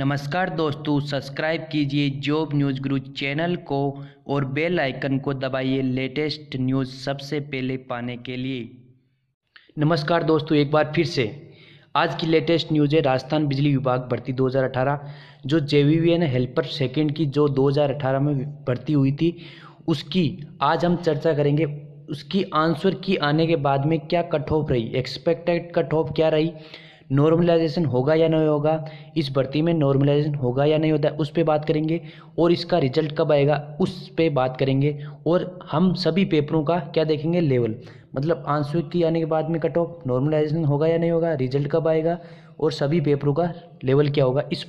नमस्कार दोस्तों सब्सक्राइब कीजिए जॉब न्यूज़ गुरु चैनल को और बेल आइकन को दबाइए लेटेस्ट न्यूज़ सबसे पहले पाने के लिए नमस्कार दोस्तों एक बार फिर से आज की लेटेस्ट न्यूज़ है राजस्थान बिजली विभाग भर्ती 2018 जो जे हेल्पर सेकेंड की जो 2018 में भर्ती हुई थी उसकी आज हम चर्चा करेंगे उसकी आंसर की आने के बाद में क्या कट ऑफ रही एक्सपेक्टेड कट ऑफ क्या रही नॉर्मलाइजेशन होगा या नहीं होगा इस भर्ती में नॉर्मलाइजेशन होगा या नहीं होता उस पर बात करेंगे और इसका रिजल्ट कब आएगा उस पर बात करेंगे और हम सभी पेपरों का क्या देखेंगे लेवल मतलब आंसू की आने के बाद में कट ऑफ नॉर्मलाइजेशन होगा या नहीं होगा रिजल्ट कब आएगा और सभी पेपरों का लेवल क्या होगा इस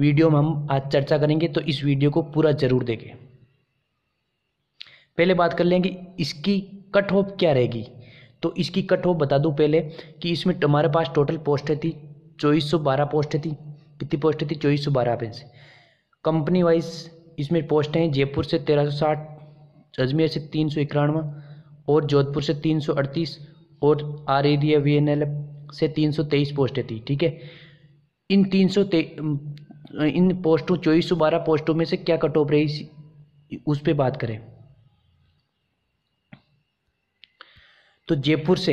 वीडियो में हम आज चर्चा करेंगे तो इस वीडियो को पूरा ज़रूर देखें पहले बात कर लेंगे इसकी कट ऑफ क्या रहेगी तो इसकी कट हो बता दूँ पहले कि इसमें हमारे पास टोटल पोस्टें थी चौबीस सौ बारह पोस्टें थी कितनी पोस्टें थी चौबीस सौ बारह पे से कंपनी वाइज इसमें पोस्टें हैं जयपुर से तेरह सौ साठ अजमेर से तीन सौ इक्यानवे और जोधपुर से तीन सौ अड़तीस और R A V N L से तीन सौ तेईस पोस्टें थी ठीक है इन तीन सौ इन पोस्टों चौबीस सौ बारह पोस्टों में से क्या कट ऑफ रही उस पर बात करें तो जयपुर से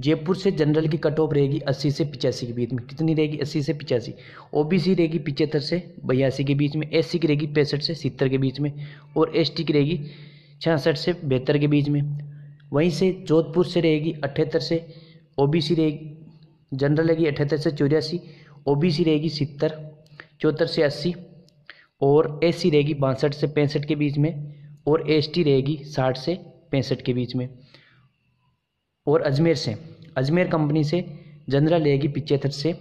जयपुर से जनरल की कट ऑफ रहेगी अस्सी से पिचासी के बीच में कितनी रहेगी अस्सी से पिचासी ओबीसी रहेगी पिचहत्तर से बयासी के बीच में एससी की रहेगी पैंसठ से सितर के बीच में और एसटी की रहेगी छियासठ से बेहतर के बीच में वहीं से जोधपुर से रहेगी अठहत्तर से ओबीसी रहेगी जनरल रहेगी अठहत्तर से चौरासी ओ रहेगी सितर चौहत्तर से अस्सी और एससी रहेगी बासठ से पैंसठ के बीच में और एस रहेगी साठ से पैंसठ के बीच में और अजमेर से अजमेर कंपनी से जनरल रहेगी पिचहत्तर से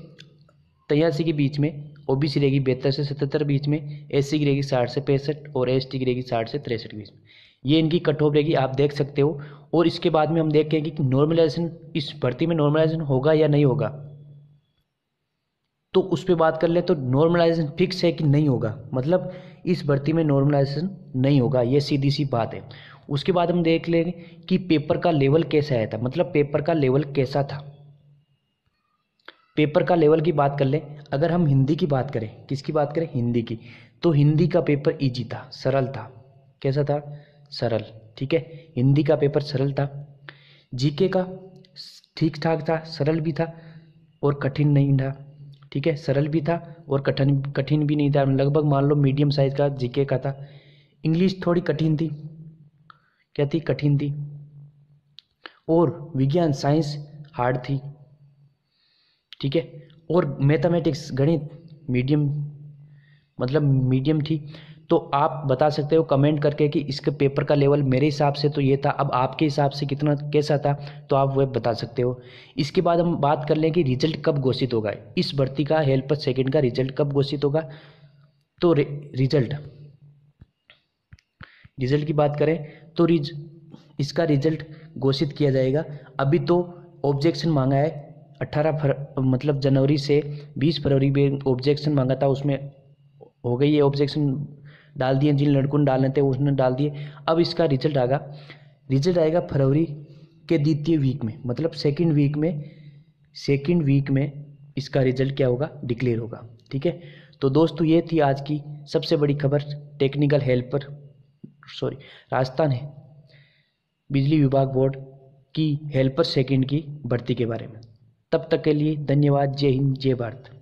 तयासी के बीच में ओबीसी रहेगी बेहतर से सतहत्तर बीच में एससी की रहेगी साठ से पैंसठ और एसटी की रहेगी साठ से तिरसठ के बीच में ये इनकी कट ऑफ रहेगी आप देख सकते हो और इसके बाद में हम देखेंगे कि नॉर्मलाइजेशन इस भर्ती में नॉर्मलाइजेशन होगा या नहीं होगा तो उस पर बात कर ले तो नॉर्मलाइजेशन फिक्स है कि नहीं होगा मतलब इस भर्ती में नॉर्मलाइजेशन नहीं होगा ये सीधी सी बात है उसके बाद हम देख लेंगे कि पेपर का लेवल कैसा आया था मतलब पेपर का लेवल कैसा था पेपर का लेवल की बात कर लें अगर हम हिंदी की बात करें किसकी बात करें हिंदी की तो हिंदी का पेपर इजी था सरल था कैसा था सरल ठीक है हिंदी का पेपर सरल था जीके का ठीक ठाक था सरल भी था और कठिन नहीं था ठीक है सरल भी था और कठिन कठिन भी नहीं था लगभग मान लो मीडियम साइज़ का जीके का था इंग्लिश थोड़ी कठिन थी क्या थी कठिन थी और विज्ञान साइंस हार्ड थी ठीक है और मैथमेटिक्स गणित मीडियम मतलब मीडियम थी तो आप बता सकते हो कमेंट करके कि इसके पेपर का लेवल मेरे हिसाब से तो ये था अब आपके हिसाब से कितना कैसा था तो आप वह बता सकते हो इसके बाद हम बात कर लें कि रिजल्ट कब घोषित होगा इस भर्ती का हेल्पर सेकेंड का रिजल्ट कब घोषित होगा तो रिजल्ट रिजल्ट की बात करें तो रिज इसका रिजल्ट घोषित किया जाएगा अभी तो ऑब्जेक्शन मांगा है अट्ठारह फर मतलब जनवरी से बीस फरवरी में ऑब्जेक्शन मांगा था उसमें हो गई ये ऑब्जेक्शन डाल दिए जिन लड़कों ने डालने थे उसने डाल दिए अब इसका रिजल्ट आएगा रिजल्ट आएगा फरवरी के द्वितीय वीक में मतलब सेकेंड वीक में सेकेंड वीक में इसका रिजल्ट क्या होगा डिक्लेयर होगा ठीक है तो दोस्तों ये थी आज की सबसे बड़ी खबर टेक्निकल हेल्प पर सॉरी राजस्थान है बिजली विभाग बोर्ड की हेल्पर सेकेंड की भर्ती के बारे में तब तक के लिए धन्यवाद जय हिंद जय भारत